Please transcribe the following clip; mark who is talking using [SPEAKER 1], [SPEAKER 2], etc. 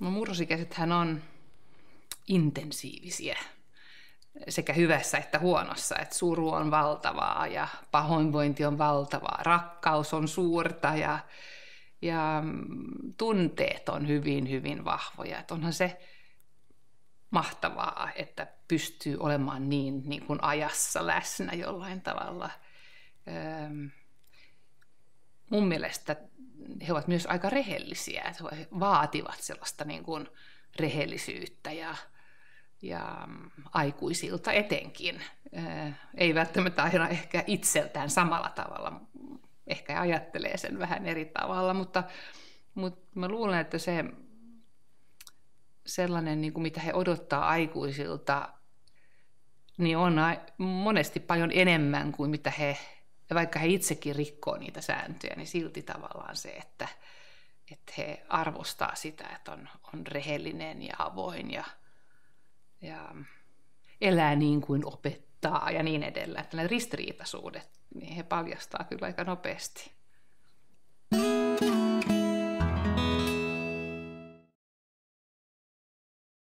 [SPEAKER 1] No murrosikäisethän on intensiivisiä sekä hyvässä että huonossa. Et suru on valtavaa ja pahoinvointi on valtavaa, rakkaus on suurta ja, ja mm, tunteet on hyvin, hyvin vahvoja. Et onhan se mahtavaa, että pystyy olemaan niin, niin kuin ajassa läsnä jollain tavalla. Öm, mun mielestä he ovat myös aika rehellisiä, että he vaativat sellaista niin kuin rehellisyyttä ja, ja mm, aikuisilta etenkin. Ei välttämättä aina ehkä itseltään samalla tavalla, ehkä ajattelee sen vähän eri tavalla, mutta, mutta mä luulen, että se sellainen, niin kuin mitä he odottaa aikuisilta, niin on monesti paljon enemmän kuin mitä he ja vaikka he itsekin rikkoo niitä sääntöjä, niin silti tavallaan se, että, että he arvostaa sitä, että on, on rehellinen ja avoin ja, ja elää niin kuin opettaa ja niin edelleen. Että ne ristiriitaisuudet, niin he paljastaa kyllä aika nopeasti. Mm.